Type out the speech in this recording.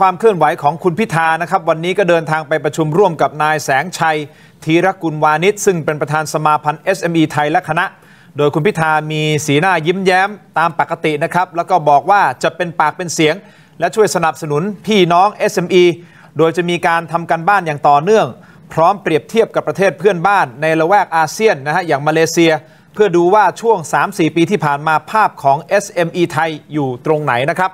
ความเคลื่อนไหวของคุณพิธานะครับ วันนี้ก็เดินทางไปประชุมร่วมกับนายแสงชัยธีรกุลวานิชซึ่งเป็นประธานสมาพันธ์ SME ไทยและคณะ โดยคุณพิธามีสีหน้ายิ้มแย้มตามปกตินะครับ แล้วก็บอกว่าจะเป็นปากเป็นเสียง และช่วยสนับสนุนพี่น้อง SME โดยจะมีการทำการบ้านอย่างต่อเนื่อง พร้อมเปรียบเทียบกับประเทศเพื่อนบ้านในละแวกอาเซียนนะฮะอย่างมาเลเซีย เพื่อดูว่าช่วง 3-4 ปีที่ผ่านมาภาพของ SME ไทยอยู่ตรงไหนนะครับ